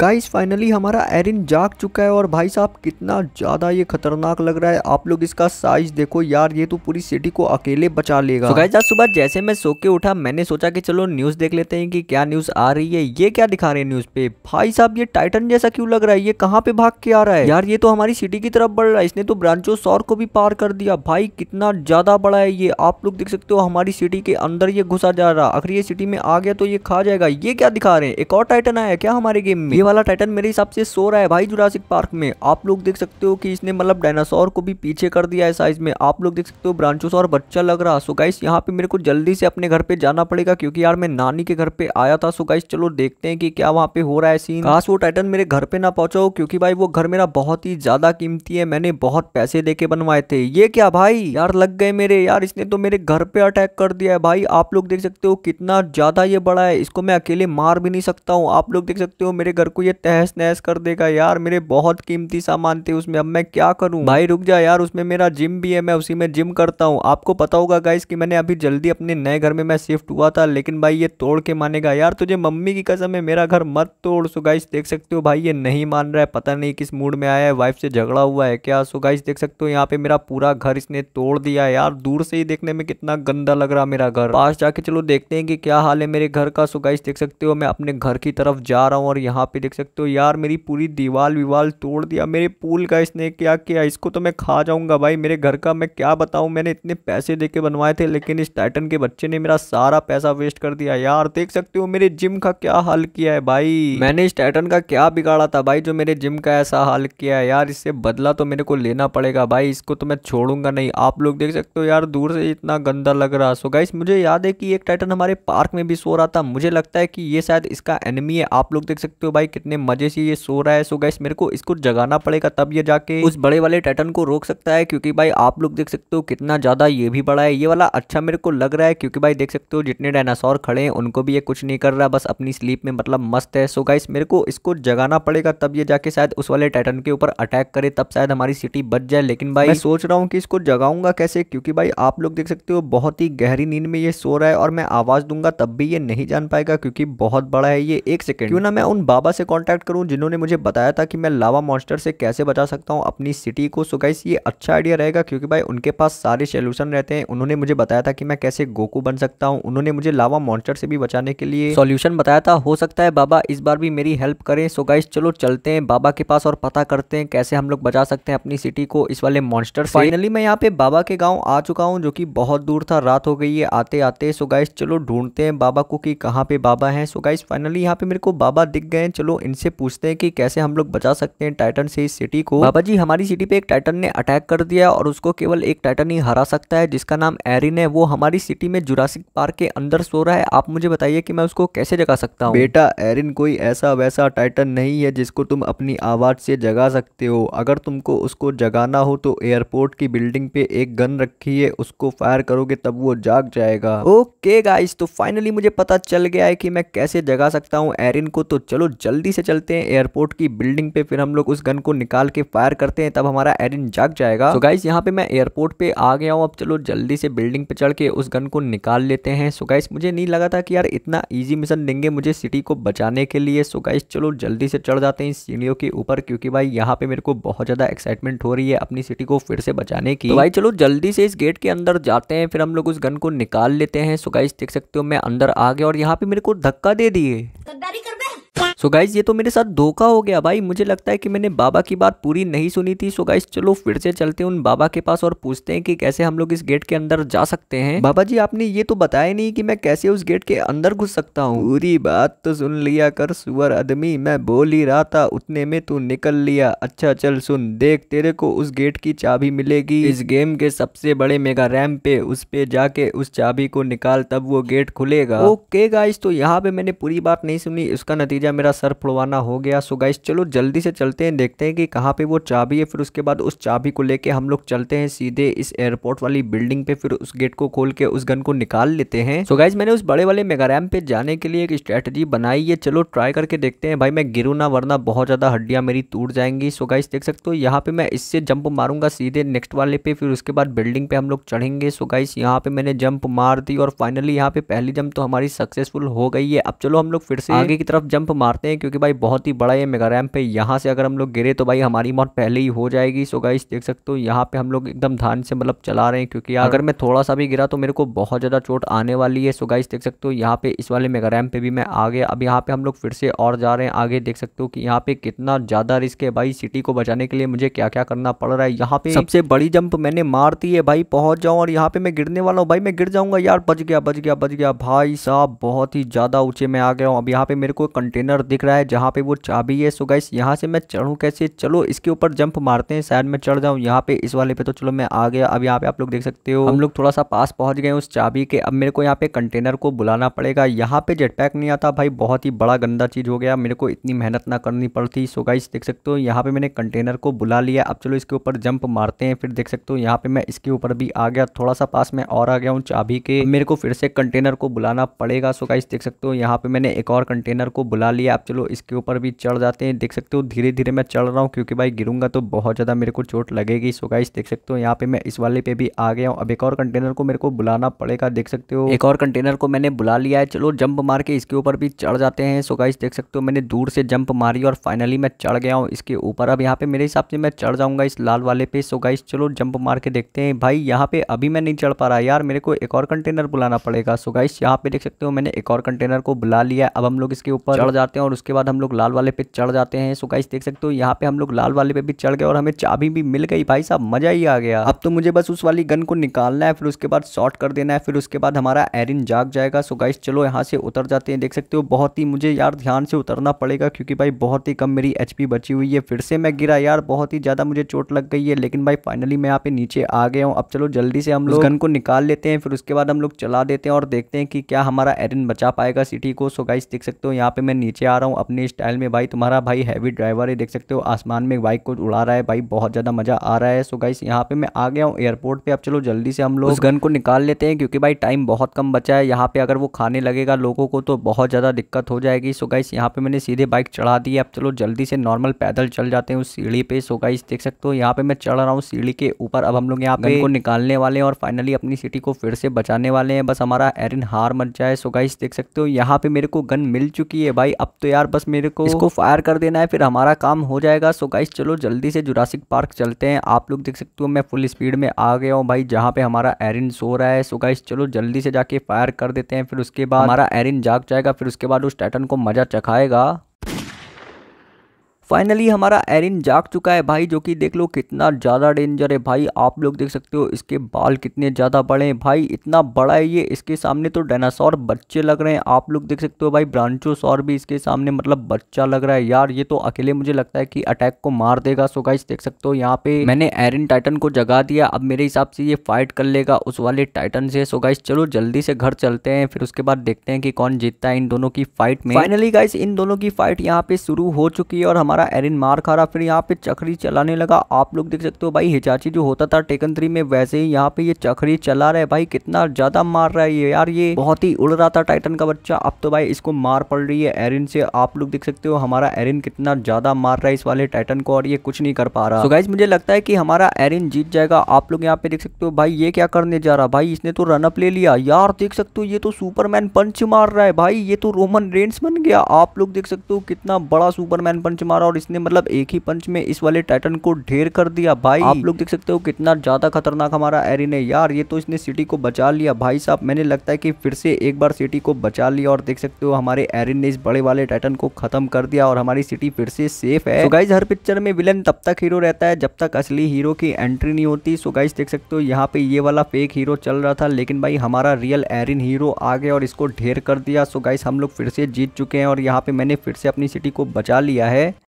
Guys finally हमारा Erin जाग चुका है और भाई साहब कितना ज़्यादा ये खतरनाक लग रहा है आप लोग इसका साइज देखो यार ये तो पूरी सिटी को अकेले बचा लेगा तो गाइस आज सुबह जैसे मैं सो के उठा मैंने सोचा कि चलो न्यूज़ देख लेते हैं कि क्या न्यूज़ आ रही है ये क्या दिखा रहे हैं न्यूज़ पे भाई साहब ये टाइटन जैसा क्यों लग रहा है ये कहाँ पे भाग के आ रहा है यार ये तो हमारी सिटी की तरफ बढ़ रहा है इसने तो ब्रांचो सौर को भी पार कर दिया भाई कितना ज़्यादा बड़ा है ये आप लोग देख सकते हो हमारी सिटी के अंदर ये घुसा जा रहा अगर ये सिटी में आ गया तो ये खा जाएगा ये क्या दिखा रहे हैं एक और टाइटन आया क्या हमारे गेम में वाला टाइटन मेरे हिसाब से सो रहा है भाई जुरासिक पार्क में आप लोग देख सकते हो कि इसने मतलब डायनासोर को भी पीछे कर दिया है साइज में आप लोग देख सकते हो ब्रांचोस और बच्चा लग रहा सो गाइस यहाँ पे मेरे को जल्दी से अपने घर पे जाना पड़ेगा क्योंकि यार मैं नानी के घर पे आया था सो गाइस चलो देखते हैं कि क्या वहाँ पे हो रहा है सीन खास वो टाइटन मेरे घर पे ना पहुंचाओ क्योंकि भाई वो घर मेरा बहुत ही ज्यादा कीमती है मैंने बहुत पैसे दे बनवाए थे ये क्या भाई यार लग गए मेरे यार इसने तो मेरे घर पे अटैक कर दिया है भाई आप लोग देख सकते हो कितना ज्यादा ये बड़ा है इसको मैं अकेले मार भी नहीं सकता हूँ आप लोग देख सकते हो मेरे घर को ये तहस नहस कर देगा यार मेरे बहुत कीमती सामान थे उसमें अब मैं क्या करूँ भाई रुक जा यार उसमें मेरा जिम भी है मैं उसी में जिम करता हूँ आपको पता होगा गाइस कि मैंने अभी जल्दी अपने नए घर में मैं शिफ्ट हुआ था लेकिन भाई ये तोड़ के मानेगा यार तुझे मम्मी की कसम है मेरा घर मत तोड़ सो गाइस देख सकते हो भाई ये नहीं मान रहा है पता नहीं किस मूड में आया है वाइफ से झगड़ा हुआ है क्या सो गाइस देख सकते हो यहाँ पे मेरा पूरा घर इसने तोड़ दिया यार दूर से ही देखने में कितना गंदा लग रहा मेरा घर पास जाके चलो देखते हैं कि क्या हाल है मेरे घर का सो गाइस देख सकते हो मैं अपने घर की तरफ जा रहा हूँ और यहाँ पे देख सकते हो यार मेरी पूरी दीवार विवाल तोड़ दिया मेरे पूल का इसने क्या किया इसको तो मैं खा जाऊंगा भाई मेरे घर का मैं क्या बताऊं मैंने इतने पैसे दे के बनवाए थे लेकिन इस टाइटन के बच्चे ने मेरा सारा पैसा वेस्ट कर दिया यार देख सकते हो मेरे जिम का क्या हाल किया है भाई मैंने इस टाइटन का क्या बिगाड़ा था भाई जो मेरे जिम का ऐसा हाल किया है यार इससे बदला तो मेरे को लेना पड़ेगा भाई इसको तो मैं छोड़ूंगा नहीं आप लोग देख सकते हो यार दूर से इतना गंदा लग रहा सो गाइस मुझे याद है कि एक टाइटन हमारे पार्क में भी सो रहा था मुझे लगता है कि ये शायद इसका एनिमी है आप लोग देख सकते हो भाई भाई कितने मजे से ये सो रहा है सो गैस मेरे को इसको जगाना पड़ेगा तब ये जाके उस बड़े वाले टाइटन को रोक सकता है क्योंकि भाई आप लोग देख सकते हो कितना ज़्यादा ये भी बड़ा है ये वाला अच्छा मेरे को लग रहा है क्योंकि भाई देख सकते हो जितने डायनासोर खड़े हैं उनको भी ये कुछ नहीं कर रहा बस अपनी स्लीप में मतलब मस्त है सो गाइस मेरे को इसको जगाना पड़ेगा तब ये जाके शायद उस वाले टाइटन के ऊपर अटैक करे तब शायद हमारी सिटी बच जाए लेकिन भाई मैं सोच रहा हूँ कि इसको जगाऊंगा कैसे क्योंकि भाई आप लोग देख सकते हो बहुत ही गहरी नींद में ये सो रहा है और मैं आवाज़ दूंगा तब भी ये नहीं जान पाएगा क्योंकि बहुत बड़ा है ये एक सेकेंड क्यों ना मैं उन बाबा से कॉन्टैक्ट करूँ जिन्होंने मुझे बताया था कि मैं लावा मॉन्स्टर से कैसे बचा सकता हूँ अपनी सिटी को सो गाइस ये अच्छा आइडिया रहेगा क्योंकि भाई उनके पास सारे सोल्यूशन रहते हैं उन्होंने मुझे बताया था कि मैं कैसे गोकू बन सकता हूँ उन्होंने मुझे लावा मॉन्स्टर से भी बचाने के लिए सोल्यूशन बताया था हो सकता है बाबा इस बार भी मेरी हेल्प करें सो गाइस चलो चलते हैं बाबा के पास और पता करते हैं कैसे हम लोग बचा सकते हैं अपनी सिटी को इस वाले मॉन्स्टर फाइनली मैं यहाँ पे बाबा के गाँव आ चुका हूँ जो की बहुत दूर था रात हो गई है आते आते सो गाइस चलो ढूंढते हैं बाबा को कि कहाँ पे बाबा है सो गाइस फाइनली यहाँ पे मेरे को बाबा दिख गए चलो चलो इनसे पूछते हैं कि कैसे हम लोग बचा सकते हैं टाइटन से इस सिटी को बाबा जी हमारी सिटी पे एक टाइटन ने अटैक कर दिया और उसको केवल एक टाइटन ही हरा सकता है जिसका नाम एरिन है वो हमारी सिटी में जुरासिक पार्क के अंदर सो रहा है आप मुझे बताइए की मैं उसको कैसे जगा सकता हूँ बेटा एरिन कोई ऐसा वैसा टाइटन नहीं है जिसको तुम अपनी आवाज़ से जगा सकते हो अगर तुमको उसको जगाना हो तो एयरपोर्ट की बिल्डिंग पे एक गन रखी है उसको फायर करोगे तब वो जाग जाएगा ओके गाइस तो फाइनली मुझे पता चल गया है कि मैं कैसे जगा सकता हूँ एरिन को तो चलो जल्द जल्दी से चलते हैं एयरपोर्ट की बिल्डिंग पे फिर हम लोग उस गन को निकाल के फायर करते हैं तब हमारा एरिन जाग जाएगा तो गाइस यहाँ पे मैं एयरपोर्ट पे आ गया हूँ अब चलो जल्दी से बिल्डिंग पे चढ़ के उस गन को निकाल लेते हैं सो गाइस मुझे नहीं लगा था कि यार इतना ईजी मिशन देंगे मुझे सिटी को बचाने के लिए सो गाइस चलो जल्दी से चढ़ जाते हैं सीढ़ियों के ऊपर क्योंकि भाई यहाँ पे मेरे को बहुत ज़्यादा एक्साइटमेंट हो रही है अपनी सिटी को फिर से बचाने की भाई चलो जल्दी से इस गेट के अंदर जाते हैं फिर हम लोग उस गन को निकाल लेते हैं सो गाइस देख सकते हो मैं अंदर आ गया और यहाँ पे मेरे को धक्का दे दिए गद्दारी कर सो so गाइज ये तो मेरे साथ धोखा हो गया भाई मुझे लगता है कि मैंने बाबा की बात पूरी नहीं सुनी थी सो so गाइज चलो फिर से चलते हैं उन बाबा के पास और पूछते हैं कि कैसे हम लोग इस गेट के अंदर जा सकते हैं बाबा जी आपने ये तो बताया नहीं कि मैं कैसे उस गेट के अंदर घुस सकता हूँ पूरी बात तो सुन लिया कर सुअर आदमी मैं बोल ही रहा था उतने में तू निकल लिया अच्छा चल सुन देख तेरे को उस गेट की चाबी मिलेगी इस गेम के सबसे बड़े मेगा रैम पे उस पे जाके उस चाबी को निकाल तब वो गेट खुलेगा ओके गाइज तो यहाँ पे मैंने पूरी बात नहीं सुनी उसका नतीजा गया मेरा सर पुड़वाना हो गया सो गाइस चलो जल्दी से चलते हैं देखते हैं कि कहाँ पे वो चाबी है फिर उसके बाद उस चाबी को लेके हम लोग चलते हैं सीधे इस एयरपोर्ट वाली बिल्डिंग पे फिर उस गेट को खोल के उस गन को निकाल लेते हैं सो गाइज मैंने उस बड़े वाले मेगा रैम पे जाने के लिए एक स्ट्रैटेजी बनाई है चलो ट्राई करके देखते हैं भाई मैं गिरू ना वरना बहुत ज़्यादा हड्डियां मेरी टूट जाएंगी सो गाइज देख सकते हो यहाँ पे मैं इससे जंप मारूंगा सीधे नेक्स्ट वाले पे फिर उसके बाद बिल्डिंग पे हम लोग चढ़ेंगे सो गाइस यहाँ पे मैंने जंप मार दी और फाइनली यहाँ पे पहली जंप तो हमारी सक्सेसफुल हो गई है अब चलो हम लोग फिर से आगे की तरफ जंप को मारते हैं क्योंकि भाई बहुत ही बड़ा ये मेगा रैम पे यहाँ से अगर हम लोग गिरे तो भाई हमारी मौत पहले ही हो जाएगी सो गाइस देख सकते हो यहाँ पे हम लोग एकदम ध्यान से मतलब चला रहे हैं क्योंकि हाँ। अगर मैं थोड़ा सा भी गिरा तो मेरे को बहुत ज़्यादा चोट आने वाली है सो गाइस देख सकते हो यहाँ पे इस वाले मेगा रैम पे भी मैं आ गया अब यहाँ पे हम लोग फिर से और जा रहे हैं आगे देख सकते हो कि यहाँ पे कितना ज़्यादा रिस्क है भाई सिटी को बचाने के लिए मुझे क्या क्या करना पड़ रहा है यहाँ पे सबसे बड़ी जंप मैंने मार दी है भाई पहुँच जाऊँ और यहाँ पे मैं गिरने वाला हूँ भाई मैं गिर जाऊँगा यार बच गया बच गया बच गया भाई साहब बहुत ही ज़्यादा ऊँचे में आ गया हूँ अब यहाँ पे मेरे को कंटेनर कंटेनर दिख रहा है जहाँ पे वो चाबी है सो गाइस यहाँ से मैं चढ़ूँ कैसे चलो इसके ऊपर जंप मारते हैं शायद मैं चढ़ जाऊँ यहाँ पे इस वाले पे तो चलो मैं आ गया अब यहाँ पे आप लोग देख सकते हो हम लोग थोड़ा सा पास पहुँच गए उस चाबी के अब मेरे को यहाँ पे कंटेनर को बुलाना पड़ेगा यहाँ पे जेट पैक नहीं आता भाई बहुत ही बड़ा गंदा चीज़ हो गया मेरे को इतनी मेहनत ना करनी पड़ती सो गाइस देख सकते हो यहाँ पे मैंने कंटेनर को बुला लिया अब चलो इसके ऊपर जंप मारते हैं फिर देख सकते हो यहाँ पे मैं इसके ऊपर भी आ गया थोड़ा सा पास में और आ गया हूँ चाबी के मेरे को फिर से कंटेनर को बुलाना पड़ेगा सो गाइस देख सकते हो यहाँ पे मैंने एक और कंटेनर को बुला लिया आप चलो इसके ऊपर भी चढ़ जाते हैं देख सकते हो धीरे धीरे मैं चढ़ रहा हूँ क्योंकि भाई गिरूंगा तो बहुत ज़्यादा मेरे को चोट लगेगी सो गाइस देख सकते हो यहाँ पे मैं इस वाले पे भी आ गया हूँ अब एक और कंटेनर को मेरे को बुलाना पड़ेगा देख सकते हो एक और कंटेनर को मैंने बुला लिया है चलो जंप मार के इसके ऊपर भी चढ़ जाते हैं सो गाइस देख सकते हो मैंने दूर से जंप मारी और फाइनली मैं चढ़ गया हूँ इसके ऊपर अब यहाँ पे मेरे हिसाब से मैं चढ़ जाऊँगा इस लाल वाले पे सो गाइस चलो जंप मार के देखते हैं भाई यहाँ पे अभी मैं नहीं चढ़ पा रहा यार मेरे को एक और कंटेनर बुलाना पड़ेगा सो गाइस यहाँ पे देख सकते हो मैंने एक और कंटेनर को बुला लिया अब हम लोग इसके ऊपर चढ़ जाते हैं और उसके बाद हम लोग लाल वाले पे चढ़ जाते हैं सो गाइस देख सकते हो यहाँ पे हम लोग लाल वाले पे भी चढ़ गए और हमें चाबी भी मिल गई भाई साहब मजा ही आ गया अब तो मुझे बस उस वाली गन को निकालना है फिर उसके बाद शॉर्ट कर देना है फिर उसके बाद हमारा एरिन जाग जाएगा सो गाइस चलो यहाँ से उतर जाते हैं देख सकते हो बहुत ही मुझे यार ध्यान से उतरना पड़ेगा क्योंकि भाई बहुत ही कम मेरी एच बची हुई है फिर से मैं गिरा यार बहुत ही ज़्यादा मुझे चोट लग गई है लेकिन भाई फाइनली मैं यहाँ पे नीचे आ गया हूँ अब चलो जल्दी से हम लोग गन को निकाल लेते हैं फिर उसके बाद हम लोग चला देते हैं और देखते हैं कि क्या हमारा एरिन बचा पाएगा सिटी को सो गाइस देख सकते हो यहाँ पे मैं नीचे आ रहा हूँ अपने स्टाइल में भाई तुम्हारा भाई हैवी ड्राइवर है देख सकते हो आसमान में बाइक को उड़ा रहा है भाई बहुत ज़्यादा मज़ा आ रहा है सो गाइस यहाँ पे मैं आ गया हूँ एयरपोर्ट पे अब चलो जल्दी से हम लोग गन को निकाल लेते हैं क्योंकि भाई टाइम बहुत कम बचा है यहाँ पे अगर वो खाने लगेगा लोगों को तो बहुत ज़्यादा दिक्कत हो जाएगी सो गाइस यहाँ पे मैंने सीधे बाइक चढ़ा दी है अब चलो जल्दी से नॉर्मल पैदल चल जाते हैं उस सीढ़ी पे सो गाइस देख सकते हो यहाँ पे मैं चढ़ रहा हूँ सीढ़ी के ऊपर अब हम लोग यहाँ पे को निकालने वाले हैं और फाइनली अपनी सिटी को फिर से बचाने वाले हैं बस हमारा एरिन हार मच जाए सो गाइस देख सकते हो यहाँ पे मेरे को गन मिल चुकी है भाई अब तो यार बस मेरे को इसको फायर कर देना है फिर हमारा काम हो जाएगा सो गाइस चलो जल्दी से जुरासिक पार्क चलते हैं आप लोग देख सकते हो मैं फुल स्पीड में आ गया हूँ भाई जहाँ पे हमारा एरिन सो रहा है सो गाइस चलो जल्दी से जाके फायर कर देते हैं फिर उसके बाद हमारा एरिन जाग जाएगा फिर उसके बाद उस टैटन को मजा चखाएगा फाइनली हमारा एरिन जाग चुका है भाई जो कि देख लो कितना ज़्यादा डेंजर है भाई आप लोग देख सकते हो इसके बाल कितने ज़्यादा बड़े हैं भाई इतना बड़ा है ये इसके सामने तो डायनासोर बच्चे लग रहे हैं आप लोग देख सकते हो भाई ब्रांचोसॉर भी इसके सामने मतलब बच्चा लग रहा है यार ये तो अकेले मुझे लगता है कि अटैक को मार देगा सो गाइस देख सकते हो यहाँ पे मैंने एरिन टाइटन को जगा दिया अब मेरे हिसाब से ये फाइट कर लेगा उस वाले टाइटन से सो गाइस चलो जल्दी से घर चलते हैं फिर उसके बाद देखते हैं कि कौन जीतता है इन दोनों की फाइट में फाइनली गाइस इन दोनों की फाइट यहाँ पे शुरू हो चुकी है और हमारे हमारा एरिन मार खा रहा फिर यहाँ पे चखरी चलाने लगा आप लोग देख सकते हो भाई हिचाची जो होता था टेकन थ्री में वैसे ही यहाँ पे ये चखरी चला रहा है भाई कितना ज़्यादा मार रहा है ये यार ये बहुत ही उड़ रहा था टाइटन का बच्चा अब तो भाई इसको मार पड़ रही है एरिन से आप लोग देख सकते हो हमारा एरिन कितना ज़्यादा मार रहा है इस वाले टाइटन को और ये कुछ नहीं कर पा रहा तो गाइज मुझे लगता है कि हमारा एरिन जीत जाएगा आप लोग यहाँ पे देख सकते हो भाई ये क्या करने जा रहा भाई इसने तो रनअप ले लिया यार देख सकते हो ये तो सुपरमैन पंच मार रहा है भाई ये तो रोमन रेंस बन गया आप लोग देख सकते हो कितना बड़ा सुपरमैन पंच मारा और इसने मतलब एक ही पंच में इस वाले टाइटन को ढेर कर दिया भाई आप लोग देख सकते हो कितना ज्यादा खतरनाक हमारा एरी ने यार ये तो इसने सिटी को बचा लिया भाई साहब मैंने लगता है कि फिर से एक बार सिटी को बचा लिया और देख सकते हो हमारे एरिन ने इस बड़े वाले टाइटन को खत्म कर दिया और हमारी सिटी फिर से सेफ है सो गाइज हर पिक्चर में विलन तब तक हीरो रहता है जब तक असली हीरो की एंट्री नहीं होती सो गाइज देख सकते हो यहाँ पे ये वाला फेक हीरो चल रहा था लेकिन भाई हमारा रियल एरिन हीरो आ गया और इसको ढेर कर दिया सो गाइज हम लोग फिर से जीत चुके हैं और यहाँ पे मैंने फिर से अपनी सिटी को बचा लिया है